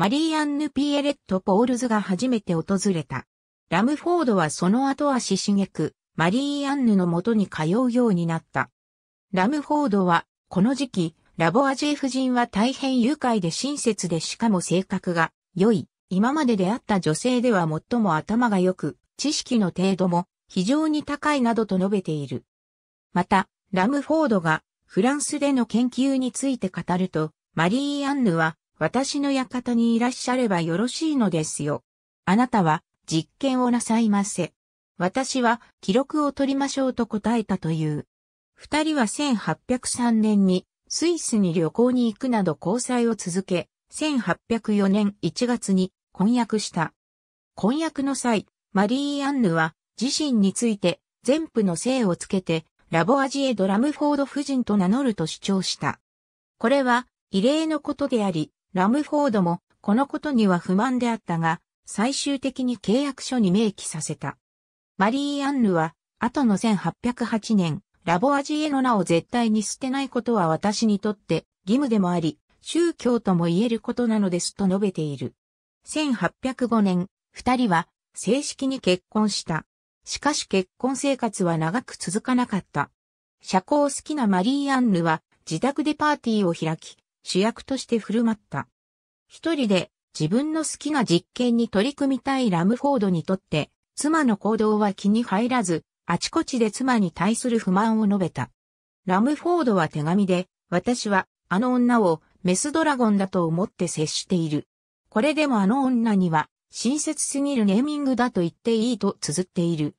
マリーアンヌ・ピエレット・ポールズが初めて訪れた。ラムフォードはその後足しげく、マリーアンヌの元に通うようになった。ラムフォードは、この時期、ラボアジェ夫人は大変愉快で親切でしかも性格が良い。今まで出会った女性では最も頭が良く、知識の程度も非常に高いなどと述べている。また、ラムフォードがフランスでの研究について語ると、マリー・アンヌは私の館にいらっしゃればよろしいのですよ。あなたは実験をなさいませ。私は記録を取りましょうと答えたという。二人は1803年にスイスに旅行に行くなど交際を続け、1804年1月に婚約した。婚約の際、マリー・アンヌは自身について全部の姓をつけてラボアジエド・ラムフォード夫人と名乗ると主張した。これは異例のことであり、ラムフォードもこのことには不満であったが、最終的に契約書に明記させた。マリー・アンヌは、後の1808年、ラボアジエの名を絶対に捨てないことは私にとって義務でもあり、宗教とも言えることなのですと述べている。1805年、二人は正式に結婚した。しかし結婚生活は長く続かなかった。社交好きなマリー・アンヌは自宅でパーティーを開き、主役として振る舞った。一人で自分の好きな実験に取り組みたいラムフォードにとって、妻の行動は気に入らず、あちこちで妻に対する不満を述べた。ラムフォードは手紙で、私はあの女をメスドラゴンだと思って接している。これでもあの女には親切すぎるネーミングだと言っていいと綴っている。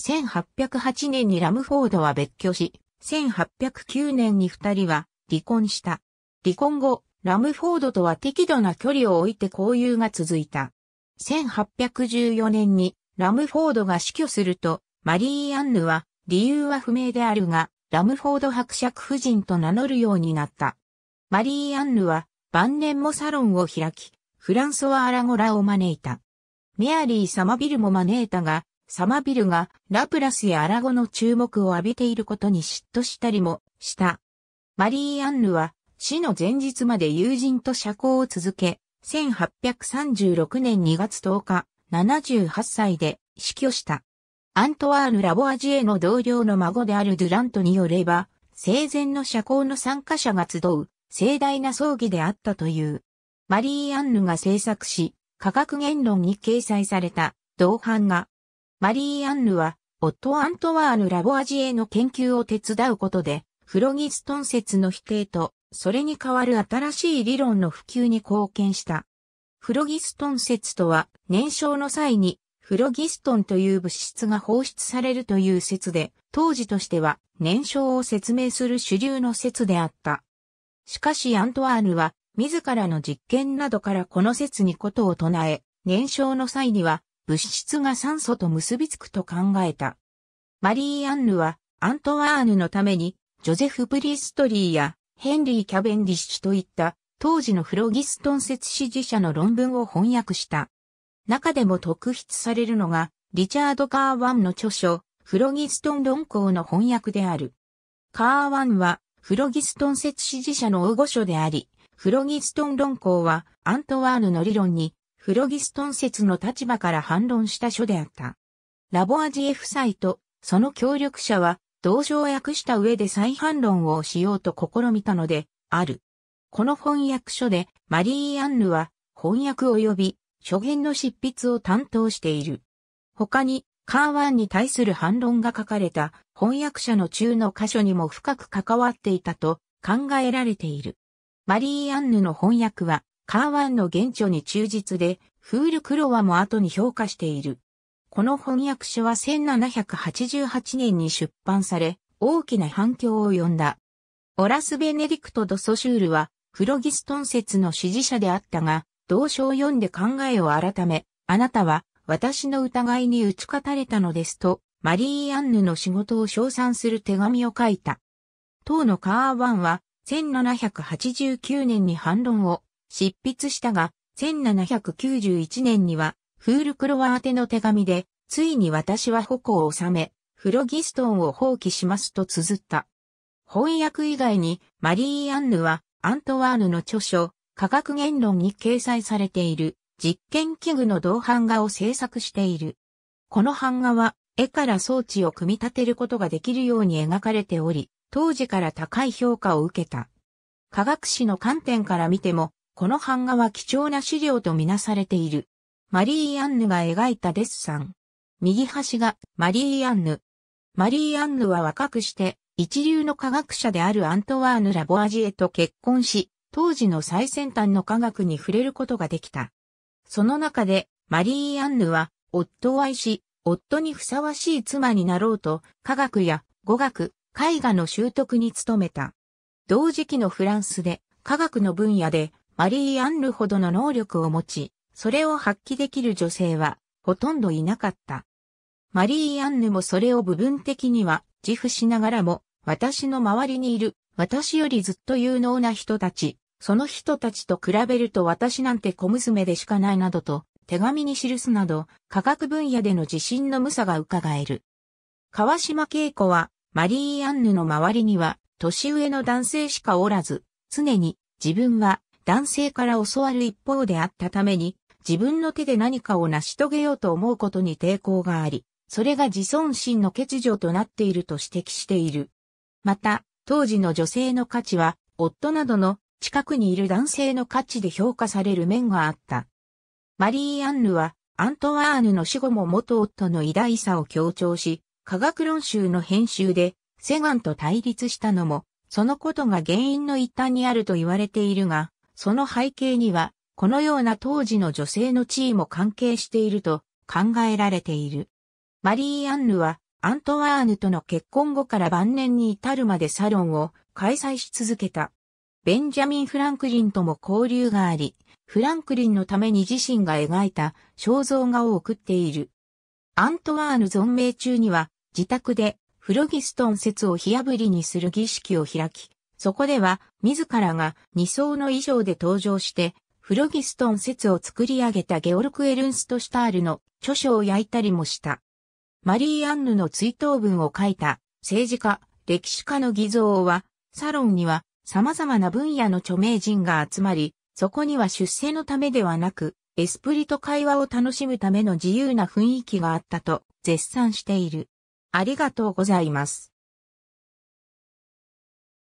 1808年にラムフォードは別居し、1809年に二人は離婚した。離婚後、ラムフォードとは適度な距離を置いて交友が続いた。1814年にラムフォードが死去すると、マリー・アンヌは理由は不明であるが、ラムフォード伯爵夫人と名乗るようになった。マリー・アンヌは晩年もサロンを開き、フランソワ・アラゴラを招いた。メアリー・サマビルも招いたが、サマビルがラプラスやアラゴの注目を浴びていることに嫉妬したりもした。マリー・アンヌは死の前日まで友人と社交を続け、1836年2月10日、78歳で死去した。アントワーヌ・ラボアジエの同僚の孫であるドゥラントによれば、生前の社交の参加者が集う盛大な葬儀であったという。マリー・アンヌが制作し、科学言論に掲載された同伴が、マリー・アンヌは、夫アントワーヌ・ラボアジエの研究を手伝うことで、フロギストン説の否定とそれに代わる新しい理論の普及に貢献した。フロギストン説とは、燃焼の際に、フロギストンという物質が放出されるという説で、当時としては燃焼を説明する主流の説であった。しかしアントワーヌは、自らの実験などからこの説にことを唱え、燃焼の際には、物質が酸素と結びつくと考えた。マリー・アンヌは、アントワーヌのために、ジョゼフ・プリストリーやヘンリー・キャベンディッシュといった当時のフロギストン説支持者の論文を翻訳した。中でも特筆されるのが、リチャード・カーワンの著書、フロギストン論考の翻訳である。カーワンは、フロギストン説支持者の大御所であり、フロギストン論考は、アントワーヌの理論に、フロギストン説の立場から反論した書であった。ラボアジエ夫妻と、その協力者は、同書を訳した上で再反論をしようと試みたので、ある。この翻訳書で、マリー・アンヌは、翻訳及び、書言の執筆を担当している。他に、カーワンに対する反論が書かれた翻訳者の中の箇所にも深く関わっていたと考えられている。マリー・アンヌの翻訳は、カーワンの原著に忠実で、フール・クロワも後に評価している。この翻訳書は1788年に出版され、大きな反響を呼んだ。オラス・ベネディクト・ド・ソシュールは、フロギストン説の支持者であったが、同書を読んで考えを改め、あなたは私の疑いに打ち勝たれたのですと、マリー・アンヌの仕事を称賛する手紙を書いた。当のカーワンは、1789年に反論を執筆したが、1791年にはフールクロワ宛ての手紙で、ついに私は矛を収め、フロギストンを放棄しますと綴った。翻訳以外に、マリー・アンヌは、アントワーヌの著書、科学言論に掲載されている、実験器具の同版画を制作している。この版画は、絵から装置を組み立てることができるように描かれており、当時から高い評価を受けた。科学史の観点から見ても、この版画は貴重な資料とみなされている。マリー・アンヌが描いたデッサン。右端がマリー・アンヌ。マリー・アンヌは若くして、一流の科学者であるアントワーヌ・ラボアジエと結婚し、当時の最先端の科学に触れることができた。その中で、マリー・アンヌは、夫を愛し、夫にふさわしい妻になろうと、科学や語学、絵画の習得に努めた。同時期のフランスで、科学の分野で、マリー・アンヌほどの能力を持ち、それを発揮できる女性は、ほとんどいなかった。マリー・アンヌもそれを部分的には自負しながらも、私の周りにいる、私よりずっと有能な人たち、その人たちと比べると私なんて小娘でしかないなどと、手紙に記すなど、科学分野での自信の無さが伺える。川島恵子は、マリー・アンヌの周りには、年上の男性しかおらず、常に自分は男性から教わる一方であったために、自分の手で何かを成し遂げようと思うことに抵抗があり、それが自尊心の欠如となっていると指摘している。また、当時の女性の価値は、夫などの近くにいる男性の価値で評価される面があった。マリー・アンヌは、アントワーヌの死後も元夫の偉大さを強調し、科学論集の編集で、セガンと対立したのも、そのことが原因の一端にあると言われているが、その背景には、このような当時の女性の地位も関係していると考えられている。マリー・アンヌはアントワーヌとの結婚後から晩年に至るまでサロンを開催し続けた。ベンジャミン・フランクリンとも交流があり、フランクリンのために自身が描いた肖像画を送っている。アントワーヌ存命中には自宅でフロギストン説を火破りにする儀式を開き、そこでは自らが二層の衣装で登場してフロギストン説を作り上げたゲオルク・エルンスト・シュタールの著書を焼いたりもした。マリー・アンヌの追悼文を書いた政治家、歴史家の偽造は、サロンには様々な分野の著名人が集まり、そこには出世のためではなく、エスプリと会話を楽しむための自由な雰囲気があったと絶賛している。ありがとうございます。